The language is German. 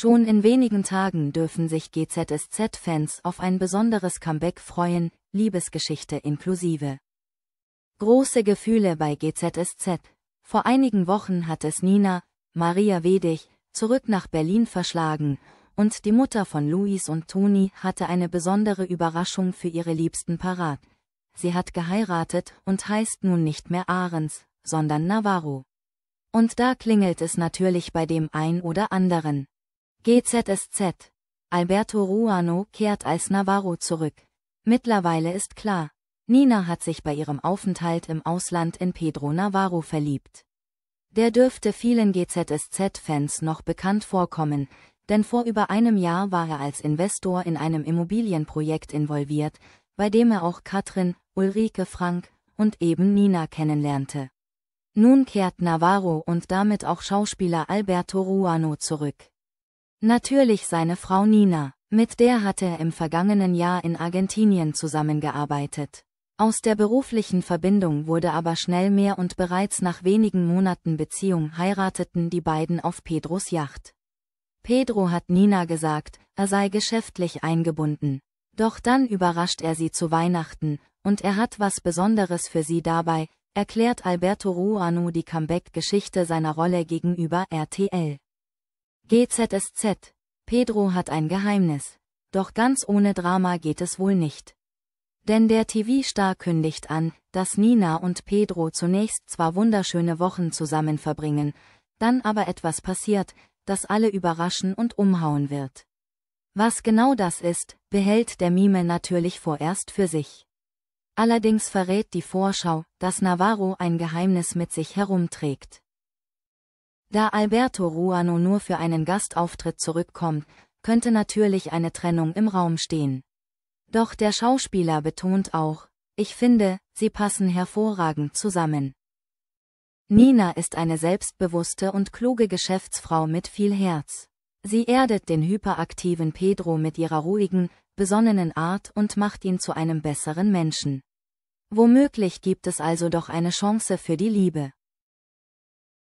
Schon in wenigen Tagen dürfen sich GZSZ-Fans auf ein besonderes Comeback freuen, Liebesgeschichte inklusive. Große Gefühle bei GZSZ. Vor einigen Wochen hat es Nina, Maria Wedig, zurück nach Berlin verschlagen, und die Mutter von Luis und Toni hatte eine besondere Überraschung für ihre Liebsten parat. Sie hat geheiratet und heißt nun nicht mehr Ahrens, sondern Navarro. Und da klingelt es natürlich bei dem ein oder anderen. GZSZ. Alberto Ruano kehrt als Navarro zurück. Mittlerweile ist klar, Nina hat sich bei ihrem Aufenthalt im Ausland in Pedro Navarro verliebt. Der dürfte vielen GZSZ-Fans noch bekannt vorkommen, denn vor über einem Jahr war er als Investor in einem Immobilienprojekt involviert, bei dem er auch Katrin, Ulrike Frank und eben Nina kennenlernte. Nun kehrt Navarro und damit auch Schauspieler Alberto Ruano zurück. Natürlich seine Frau Nina, mit der hatte er im vergangenen Jahr in Argentinien zusammengearbeitet. Aus der beruflichen Verbindung wurde aber schnell mehr und bereits nach wenigen Monaten Beziehung heirateten die beiden auf Pedros Yacht. Pedro hat Nina gesagt, er sei geschäftlich eingebunden. Doch dann überrascht er sie zu Weihnachten, und er hat was Besonderes für sie dabei, erklärt Alberto Ruano die Comeback-Geschichte seiner Rolle gegenüber RTL. GZSZ. Pedro hat ein Geheimnis. Doch ganz ohne Drama geht es wohl nicht. Denn der TV-Star kündigt an, dass Nina und Pedro zunächst zwar wunderschöne Wochen zusammen verbringen, dann aber etwas passiert, das alle überraschen und umhauen wird. Was genau das ist, behält der Mime natürlich vorerst für sich. Allerdings verrät die Vorschau, dass Navarro ein Geheimnis mit sich herumträgt. Da Alberto Ruano nur für einen Gastauftritt zurückkommt, könnte natürlich eine Trennung im Raum stehen. Doch der Schauspieler betont auch, ich finde, sie passen hervorragend zusammen. Nina ist eine selbstbewusste und kluge Geschäftsfrau mit viel Herz. Sie erdet den hyperaktiven Pedro mit ihrer ruhigen, besonnenen Art und macht ihn zu einem besseren Menschen. Womöglich gibt es also doch eine Chance für die Liebe.